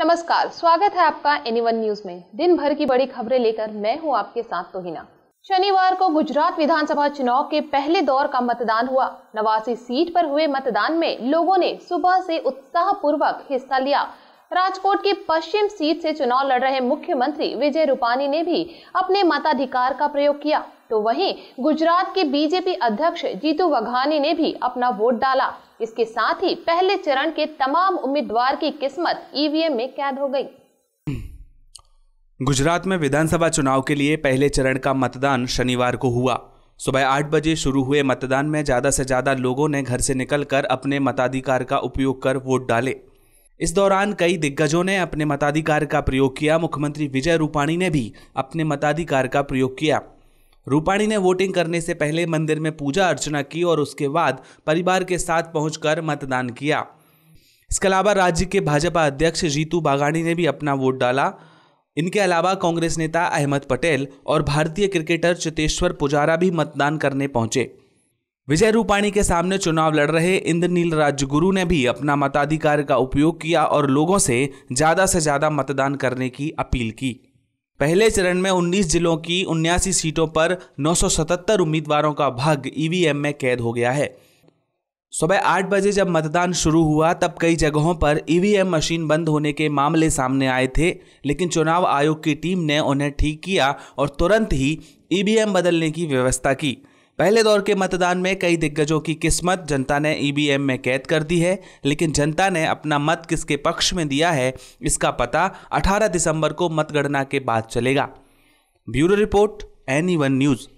नमस्कार स्वागत है आपका एनीवन न्यूज में दिन भर की बड़ी खबरें लेकर मैं हूं आपके साथ तोहिना शनिवार को गुजरात विधानसभा चुनाव के पहले दौर का मतदान हुआ नवासी सीट पर हुए मतदान में लोगों ने सुबह से उत्साह पूर्वक हिस्सा लिया राजकोट की पश्चिम सीट से चुनाव लड़ रहे मुख्यमंत्री विजय रूपानी ने भी अपने मताधिकार का प्रयोग किया तो वहीं गुजरात के बीजेपी अध्यक्ष जीतू वघानी ने भी अपना वोट डाला इसके साथ ही पहले चरण के तमाम उम्मीदवार की किस्मत ईवीएम में कैद हो गई गुजरात में विधानसभा चुनाव के लिए पहले चरण का मतदान शनिवार को हुआ सुबह आठ बजे शुरू हुए मतदान में ज़्यादा से ज़्यादा लोगों ने घर से निकलकर अपने मताधिकार का उपयोग कर वोट डाले इस दौरान कई दिग्गजों ने अपने मताधिकार का प्रयोग किया मुख्यमंत्री विजय रूपाणी ने भी अपने मताधिकार का प्रयोग किया रूपाणी ने वोटिंग करने से पहले मंदिर में पूजा अर्चना की और उसके बाद परिवार के साथ पहुंचकर मतदान किया इसके अलावा राज्य के भाजपा अध्यक्ष जीतू बागाणी ने भी अपना वोट डाला इनके अलावा कांग्रेस नेता अहमद पटेल और भारतीय क्रिकेटर चितेश्वर पुजारा भी मतदान करने पहुंचे विजय रूपाणी के सामने चुनाव लड़ रहे इंद्रनील राजगुरु ने भी अपना मताधिकार का उपयोग किया और लोगों से ज़्यादा से ज़्यादा मतदान करने की अपील की पहले चरण में 19 जिलों की उन्यासी सीटों पर 977 उम्मीदवारों का भाग ईवीएम में कैद हो गया है सुबह आठ बजे जब मतदान शुरू हुआ तब कई जगहों पर ईवीएम मशीन बंद होने के मामले सामने आए थे लेकिन चुनाव आयोग की टीम ने उन्हें ठीक किया और तुरंत ही ईवीएम बदलने की व्यवस्था की पहले दौर के मतदान में कई दिग्गजों की किस्मत जनता ने ईवीएम में कैद कर दी है लेकिन जनता ने अपना मत किसके पक्ष में दिया है इसका पता 18 दिसंबर को मतगणना के बाद चलेगा bureau report any one news